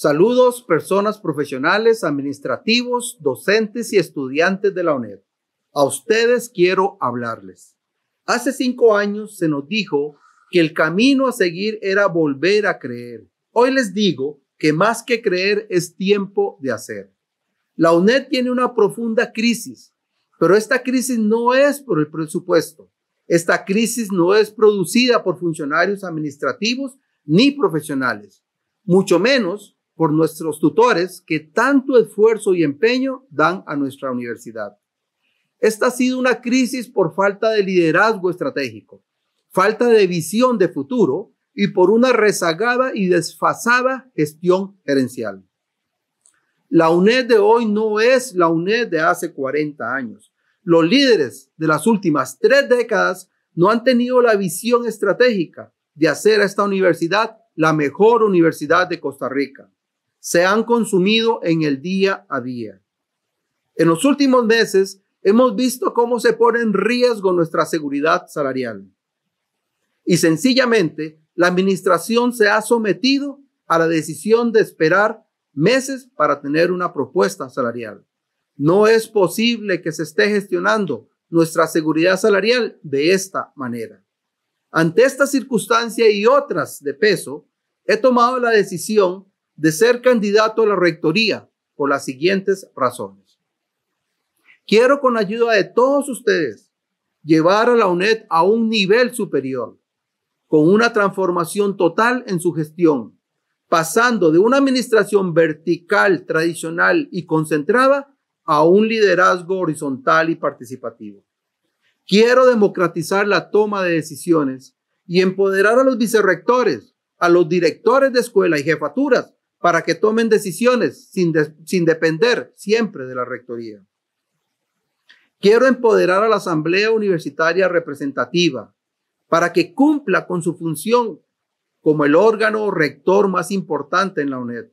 Saludos, personas profesionales, administrativos, docentes y estudiantes de la UNED. A ustedes quiero hablarles. Hace cinco años se nos dijo que el camino a seguir era volver a creer. Hoy les digo que más que creer es tiempo de hacer. La UNED tiene una profunda crisis, pero esta crisis no es por el presupuesto. Esta crisis no es producida por funcionarios administrativos ni profesionales, mucho menos por nuestros tutores que tanto esfuerzo y empeño dan a nuestra universidad. Esta ha sido una crisis por falta de liderazgo estratégico, falta de visión de futuro y por una rezagada y desfasada gestión gerencial. La UNED de hoy no es la UNED de hace 40 años. Los líderes de las últimas tres décadas no han tenido la visión estratégica de hacer a esta universidad la mejor universidad de Costa Rica se han consumido en el día a día. En los últimos meses hemos visto cómo se pone en riesgo nuestra seguridad salarial. Y sencillamente, la administración se ha sometido a la decisión de esperar meses para tener una propuesta salarial. No es posible que se esté gestionando nuestra seguridad salarial de esta manera. Ante esta circunstancia y otras de peso, he tomado la decisión de ser candidato a la rectoría por las siguientes razones. Quiero con la ayuda de todos ustedes llevar a la UNED a un nivel superior, con una transformación total en su gestión, pasando de una administración vertical, tradicional y concentrada a un liderazgo horizontal y participativo. Quiero democratizar la toma de decisiones y empoderar a los vicerrectores, a los directores de escuela y jefaturas para que tomen decisiones sin, depender siempre de la rectoría. Quiero empoderar a la Asamblea Universitaria Representativa para que cumpla con su función como el órgano rector más importante en la UNED,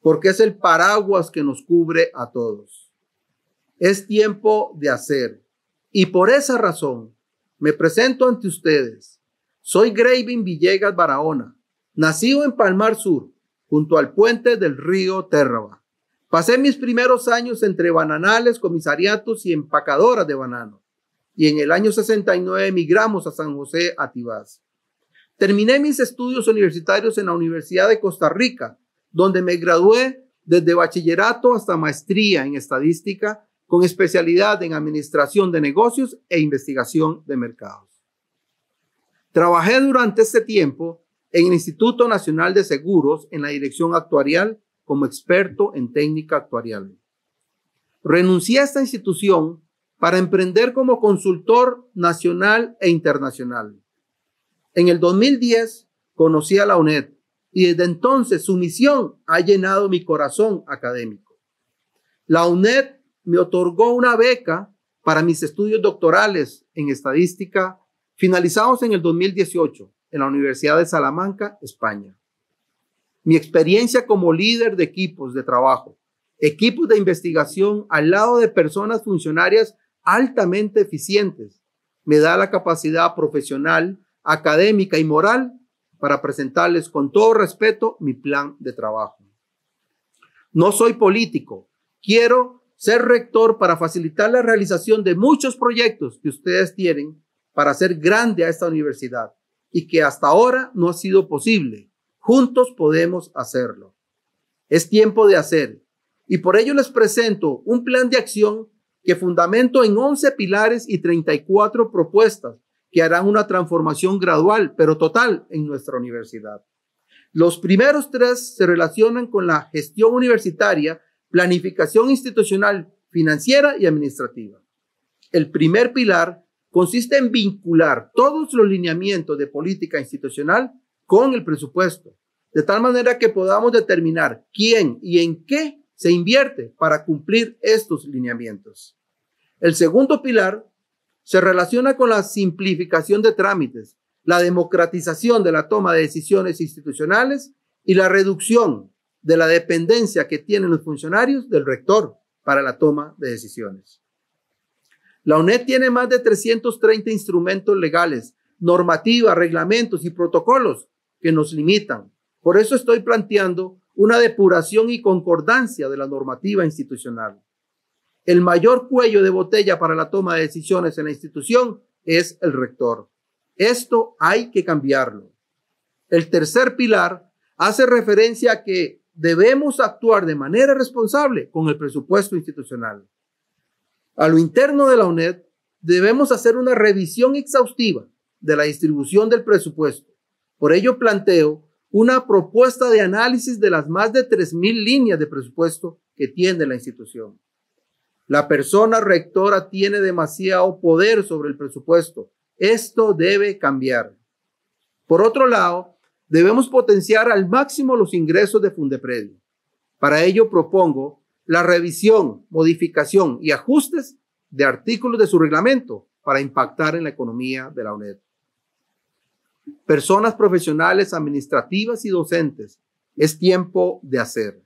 porque es el paraguas que nos cubre a todos. Es tiempo de hacer. Y por esa razón, me presento ante ustedes. Soy Graving Villegas Barahona, nacido en Palmar Sur, junto al puente del río Térraba. Pasé mis primeros años entre bananales, comisariatos y empacadoras de banano, y en el año 69 emigramos a San José Atibás. Terminé mis estudios universitarios en la Universidad de Costa Rica, donde me gradué desde bachillerato hasta maestría en estadística, con especialidad en administración de negocios e investigación de mercados. Trabajé durante este tiempo en el Instituto Nacional de Seguros en la dirección actuarial como experto en técnica actuarial. Renuncié a esta institución para emprender como consultor nacional e internacional. En el 2010 conocí a la UNED y desde entonces su misión ha llenado mi corazón académico. La UNED me otorgó una beca para mis estudios doctorales en estadística finalizados en el 2018 en la Universidad de Salamanca, España. Mi experiencia como líder de equipos de trabajo, equipos de investigación al lado de personas funcionarias altamente eficientes, me da la capacidad profesional, académica y moral para presentarles con todo respeto mi plan de trabajo. No soy político, quiero ser rector para facilitar la realización de muchos proyectos que ustedes tienen para hacer grande a esta universidad y que hasta ahora no ha sido posible. Juntos podemos hacerlo. Es tiempo de hacer. Y por ello les presento un plan de acción que fundamento en 11 pilares y 34 propuestas que harán una transformación gradual, pero total, en nuestra universidad. Los primeros tres se relacionan con la gestión universitaria, planificación institucional, financiera y administrativa. El primer pilar consiste en vincular todos los lineamientos de política institucional con el presupuesto, de tal manera que podamos determinar quién y en qué se invierte para cumplir estos lineamientos. El segundo pilar se relaciona con la simplificación de trámites, la democratización de la toma de decisiones institucionales y la reducción de la dependencia que tienen los funcionarios del rector para la toma de decisiones. La UNED tiene más de 330 instrumentos legales, normativas, reglamentos y protocolos que nos limitan. Por eso estoy planteando una depuración y concordancia de la normativa institucional. El mayor cuello de botella para la toma de decisiones en la institución es el rector. Esto hay que cambiarlo. El tercer pilar hace referencia a que debemos actuar de manera responsable con el presupuesto institucional. A lo interno de la UNED debemos hacer una revisión exhaustiva de la distribución del presupuesto. Por ello planteo una propuesta de análisis de las más de 3.000 líneas de presupuesto que tiene la institución. La persona rectora tiene demasiado poder sobre el presupuesto. Esto debe cambiar. Por otro lado, debemos potenciar al máximo los ingresos de Fundepredio. Para ello propongo la revisión, modificación y ajustes de artículos de su reglamento para impactar en la economía de la UNED. Personas profesionales, administrativas y docentes, es tiempo de hacer.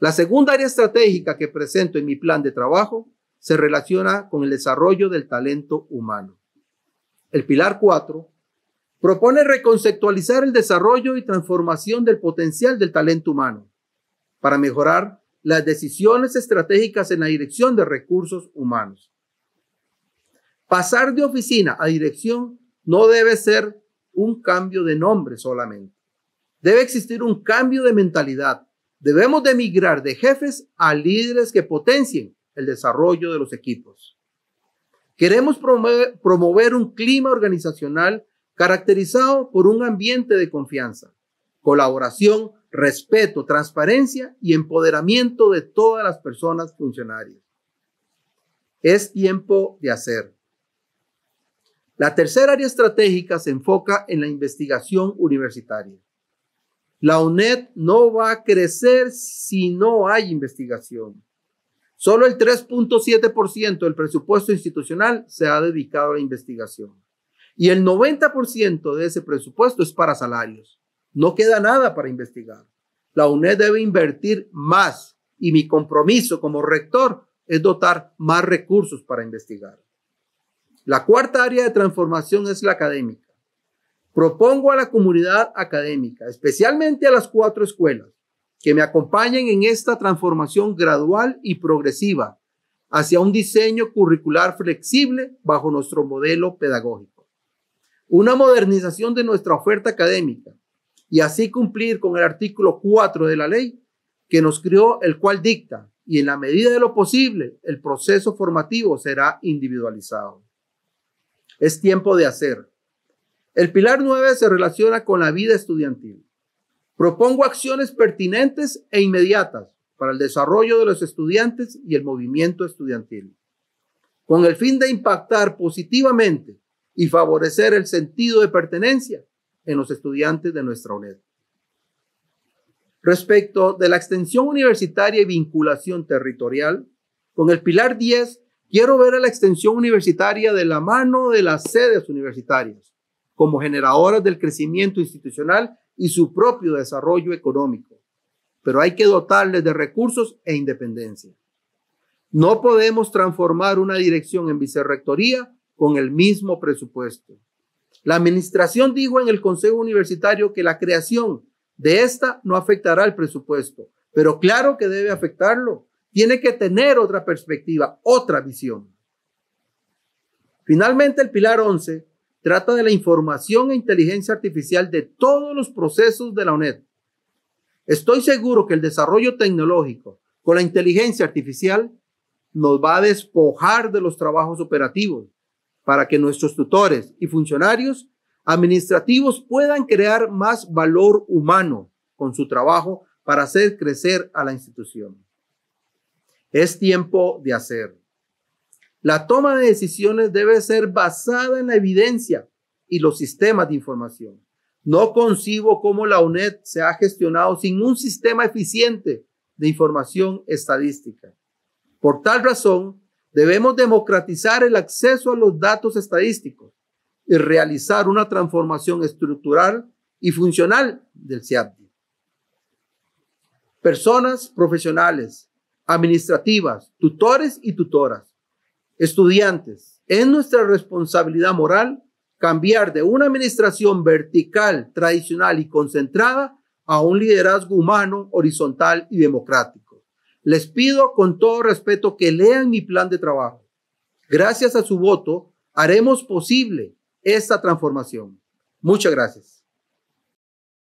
La segunda área estratégica que presento en mi plan de trabajo se relaciona con el desarrollo del talento humano. El pilar 4 propone reconceptualizar el desarrollo y transformación del potencial del talento humano para mejorar las decisiones estratégicas en la dirección de recursos humanos. Pasar de oficina a dirección no debe ser un cambio de nombre solamente. Debe existir un cambio de mentalidad. Debemos de migrar de jefes a líderes que potencien el desarrollo de los equipos. Queremos promover, un clima organizacional caracterizado por un ambiente de confianza, colaboración, respeto, transparencia y empoderamiento de todas las personas funcionarias. Es tiempo de hacer. La tercera área estratégica se enfoca en la investigación universitaria. La UNED no va a crecer si no hay investigación. Solo el 3.7% del presupuesto institucional se ha dedicado a la investigación. Y el 90% de ese presupuesto es para salarios. No queda nada para investigar. La UNED debe invertir más y mi compromiso como rector es dotar más recursos para investigar. La cuarta área de transformación es la académica. Propongo a la comunidad académica, especialmente a las cuatro escuelas, que me acompañen en esta transformación gradual y progresiva hacia un diseño curricular flexible bajo nuestro modelo pedagógico. Una modernización de nuestra oferta académica y así cumplir con el artículo 4 de la ley que nos creó el cual dicta, y en la medida de lo posible, el proceso formativo será individualizado. Es tiempo de hacer. El pilar 9 se relaciona con la vida estudiantil. Propongo acciones pertinentes e inmediatas para el desarrollo de los estudiantes y el movimiento estudiantil, con el fin de impactar positivamente y favorecer el sentido de pertenencia en los estudiantes de nuestra UNED. Respecto de la extensión universitaria y vinculación territorial, con el pilar 10 quiero ver a la extensión universitaria de la mano de las sedes universitarias como generadoras del crecimiento institucional y su propio desarrollo económico, pero hay que dotarles de recursos e independencia. No podemos transformar una dirección en vicerrectoría con el mismo presupuesto. La administración dijo en el Consejo Universitario que la creación de esta no afectará el presupuesto, pero claro que debe afectarlo. Tiene que tener otra perspectiva, otra visión. Finalmente, el pilar 11 trata de la información e inteligencia artificial de todos los procesos de la UNED. Estoy seguro que el desarrollo tecnológico con la inteligencia artificial nos va a despojar de los trabajos operativos para que nuestros tutores y funcionarios administrativos puedan crear más valor humano con su trabajo para hacer crecer a la institución. Es tiempo de hacer. La toma de decisiones debe ser basada en la evidencia y los sistemas de información. No concibo cómo la UNED se ha gestionado sin un sistema eficiente de información estadística. Por tal razón, Debemos democratizar el acceso a los datos estadísticos y realizar una transformación estructural y funcional del CIAPDI. Personas profesionales, administrativas, tutores y tutoras, estudiantes, es nuestra responsabilidad moral cambiar de una administración vertical, tradicional y concentrada a un liderazgo humano, horizontal y democrático. Les pido con todo respeto que lean mi plan de trabajo. Gracias a su voto, haremos posible esta transformación. Muchas gracias.